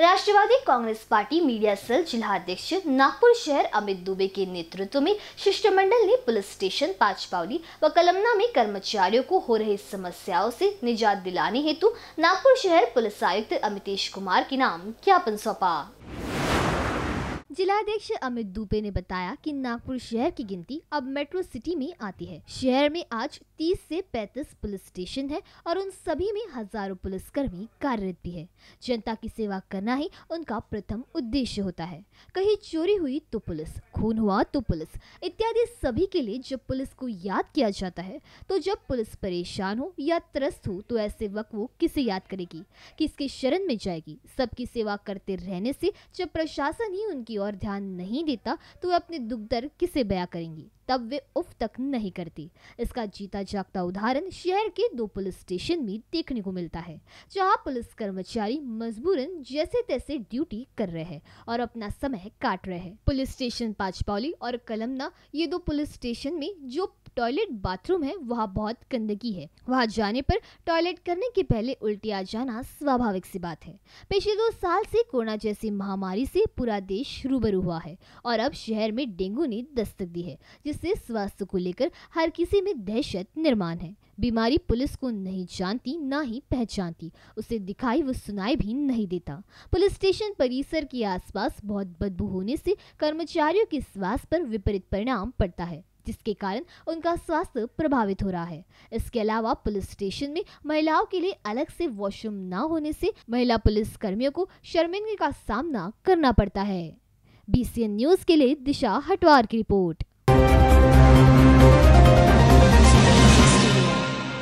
राष्ट्रवादी Congress party media cell जिला अध्यक्ष नागपुर शहर अमित दुबे के नेतृत्व में शिष्टमंडल ने पुलिस स्टेशन पाचपावली व कलमना में कर्मचारियों को हो रही समस्याओं से निजात दिलाने हेतु नागपुर शहर पुलिस आयुक्त अमितेश कुमार के नाम ज्ञापन सौंपा जिलाध्यक्ष अमित दुबे ने बताया कि नागपुर शहर की गिनती अब मेट्रो सिटी में आती है शहर में आज 30 से 35 पुलिस स्टेशन है और उन सभी में हजारों पुलिसकर्मी कार्यरत भी है जनता की सेवा करना ही उनका प्रथम उद्देश्य होता है कहीं चोरी हुई तो पुलिस खून हुआ तो पुलिस इत्यादि सभी के लिए जब पुलिस को याद किया जाता है तो जब पुलिस परेशान हो या त्रस्त हो तो ऐसे वक्त वो किसे याद करेगी किसके शरण में जाएगी सबकी सेवा करते रहने से जब प्रशासन ही उनकी ओर ध्यान नहीं देता तो वह अपने दुख दर्द किसे बया करेंगी तब वे उफ तक नहीं करती इसका जीता जागता उदाहरण शहर के दो पुलिस स्टेशन में देखने को मिलता है जहां पुलिस कर्मचारी मजबूरन जैसे तैसे ड्यूटी कर रहे हैं और अपना समय काट रहे हैं पुलिस स्टेशन पाचपौली और कलमना ये दो पुलिस स्टेशन में जो टॉयलेट बाथरूम है वहाँ बहुत गंदगी है वहाँ जाने पर टॉयलेट करने के पहले उल्टी आ जाना स्वाभाविक सी बात है पिछले दो साल से कोरोना जैसी महामारी से पूरा देश रूबरू हुआ है और अब शहर में डेंगू ने दस्तक दी है जिस से स्वास्थ्य को लेकर हर किसी में दहशत निर्माण है बीमारी पुलिस को नहीं जानती ना ही पहचानती उसे दिखाई व सुनाई भी नहीं देता पुलिस स्टेशन परिसर के आसपास बहुत बदबू होने से कर्मचारियों के स्वास्थ्य पर विपरीत परिणाम पड़ता है जिसके कारण उनका स्वास्थ्य प्रभावित हो रहा है इसके अलावा पुलिस स्टेशन में महिलाओं के लिए अलग से वॉशरूम न होने से महिला पुलिस कर्मियों को शर्मिंदगी का सामना करना पड़ता है बीसीएन न्यूज के लिए दिशा हटवार की रिपोर्ट